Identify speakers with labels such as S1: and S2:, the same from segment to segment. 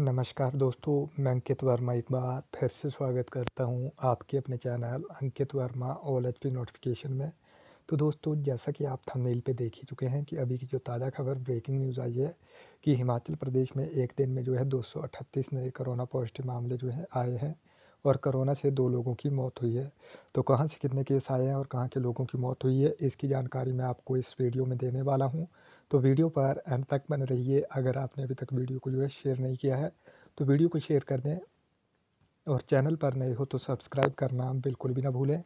S1: नमस्कार दोस्तों मैं अंकित वर्मा एक बार फिर से स्वागत करता हूं आपके अपने channel Ankit Verma all H P notification में तो दोस्तों जैसा कि आप थंबनेल पे देख ही चुके हैं कि अभी की जो ताज़ा खबर ब्रेकिंग न्यूज़ आई है कि हिमाचल प्रदेश में एक दिन में जो है दो नए कोरोना पॉजिटिव मामले जो है आए हैं और कोरोना से दो लोगों की मौत हुई है तो कहाँ से कितने केस आए हैं और कहाँ के लोगों की मौत हुई है इसकी जानकारी मैं आपको इस वीडियो में देने वाला हूँ तो वीडियो पर एंड तक बने रहिए अगर आपने अभी तक वीडियो को जो है शेयर नहीं किया है तो वीडियो को शेयर कर दें और चैनल पर नए हो तो सब्सक्राइब करना बिल्कुल भी ना भूलें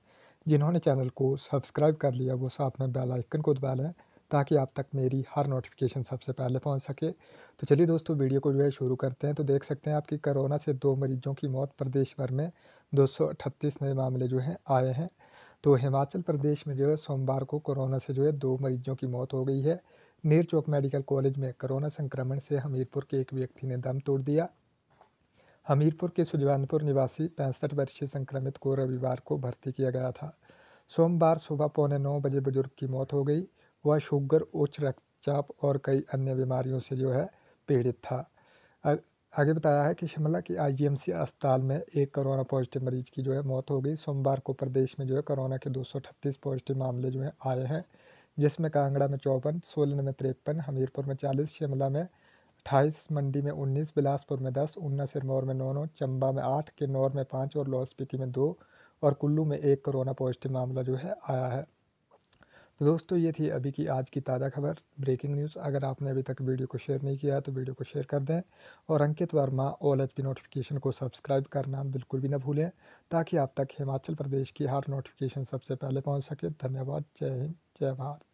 S1: जिन्होंने चैनल को सब्सक्राइब कर लिया वो साथ में बेल आइकन को दबा लें ताकि आप तक मेरी हर नोटिफिकेशन सबसे पहले पहुंच सके तो चलिए दोस्तों वीडियो को जो है शुरू करते हैं तो देख सकते हैं आपकी कोरोना से दो मरीजों की मौत प्रदेश भर में दो नए मामले जो हैं आए हैं तो हिमाचल प्रदेश में जो है सोमवार को कोरोना से जो है दो मरीजों की मौत हो गई है नीर चौक मेडिकल कॉलेज में कोरोना संक्रमण से हमीरपुर के एक व्यक्ति ने दम तोड़ दिया हमीरपुर के सुजवानपुर निवासी पैंसठ वर्षीय संक्रमित को रविवार को भर्ती किया गया था सोमवार सुबह पौने नौ बजे बुजुर्ग की मौत हो गई वह शुगर उच्च रक्तचाप और कई अन्य बीमारियों से जो है पीड़ित था आगे बताया है कि शिमला के आईजीएमसी अस्पताल में एक कोरोना पॉजिटिव मरीज की जो है मौत हो गई सोमवार को प्रदेश में जो है कोरोना के दो पॉजिटिव मामले जो है आए हैं जिसमें कांगड़ा में चौवन सोलन में तिरपन हमीरपुर में चालीस शिमला में अट्ठाईस मंडी में उन्नीस बिलासपुर में दस उन्ना सिरमौर में नौ नौ चंबा में आठ किन्नौर में पाँच और लाहौल स्पीति में दो और कुल्लू में एक कोरोना पॉजिटिव मामला जो है आया है तो दोस्तों ये थी अभी की आज की ताज़ा खबर ब्रेकिंग न्यूज़ अगर आपने अभी तक वीडियो को शेयर नहीं किया तो वीडियो को शेयर कर दें और Ankit Verma all H P notification को सब्सक्राइब करना बिल्कुल भी ना भूलें ताकि आप तक हिमाचल प्रदेश की हर नोटिफिकेशन सबसे पहले पहुँच सके धन्यवाद जय हिंद जय भारत